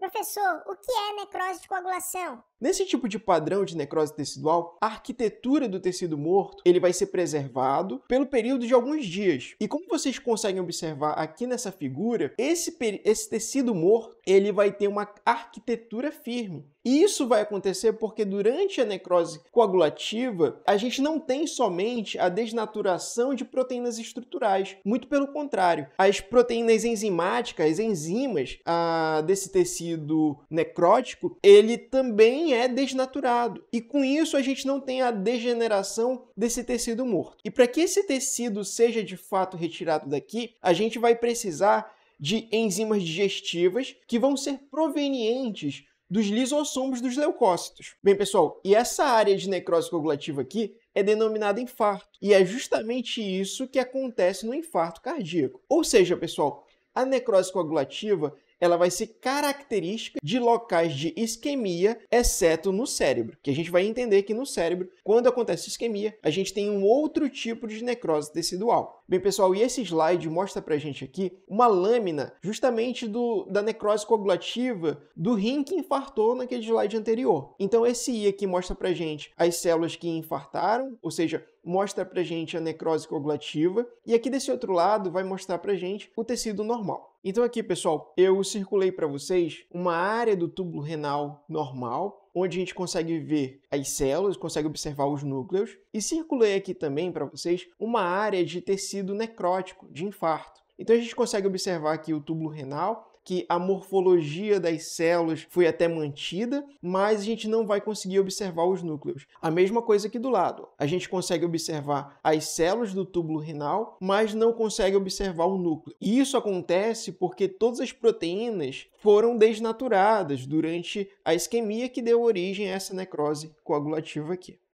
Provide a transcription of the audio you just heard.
Professor, o que é necrose de coagulação? Nesse tipo de padrão de necrose tecidual, a arquitetura do tecido morto ele vai ser preservado pelo período de alguns dias. E como vocês conseguem observar aqui nessa figura, esse, esse tecido morto ele vai ter uma arquitetura firme. E isso vai acontecer porque durante a necrose coagulativa, a gente não tem somente a desnaturação de proteínas estruturais, muito pelo contrário. As proteínas enzimáticas, as enzimas a, ah, desse tecido, tecido necrótico, ele também é desnaturado. E com isso a gente não tem a degeneração desse tecido morto. E para que esse tecido seja de fato retirado daqui, a gente vai precisar de enzimas digestivas que vão ser provenientes dos lisossomos dos leucócitos. Bem, pessoal, e essa área de necrose coagulativa aqui é denominada infarto. E é justamente isso que acontece no infarto cardíaco. Ou seja, pessoal, a necrose coagulativa ela vai ser característica de locais de isquemia, exceto no cérebro, que a gente vai entender que no cérebro, quando acontece isquemia, a gente tem um outro tipo de necrose tecidual. Bem, pessoal, e esse slide mostra pra gente aqui uma lâmina justamente do, da necrose coagulativa do rim que infartou naquele slide anterior. Então, esse I aqui mostra pra gente as células que infartaram, ou seja, mostra pra gente a necrose coagulativa e aqui desse outro lado vai mostrar pra gente o tecido normal. Então aqui, pessoal, eu circulei para vocês uma área do túbulo renal normal, onde a gente consegue ver as células, consegue observar os núcleos, e circulei aqui também para vocês uma área de tecido necrótico, de infarto. Então a gente consegue observar aqui o túbulo renal, que a morfologia das células foi até mantida, mas a gente não vai conseguir observar os núcleos. A mesma coisa aqui do lado. A gente consegue observar as células do túbulo renal, mas não consegue observar o núcleo. E isso acontece porque todas as proteínas foram desnaturadas durante a isquemia que deu origem a essa necrose coagulativa aqui.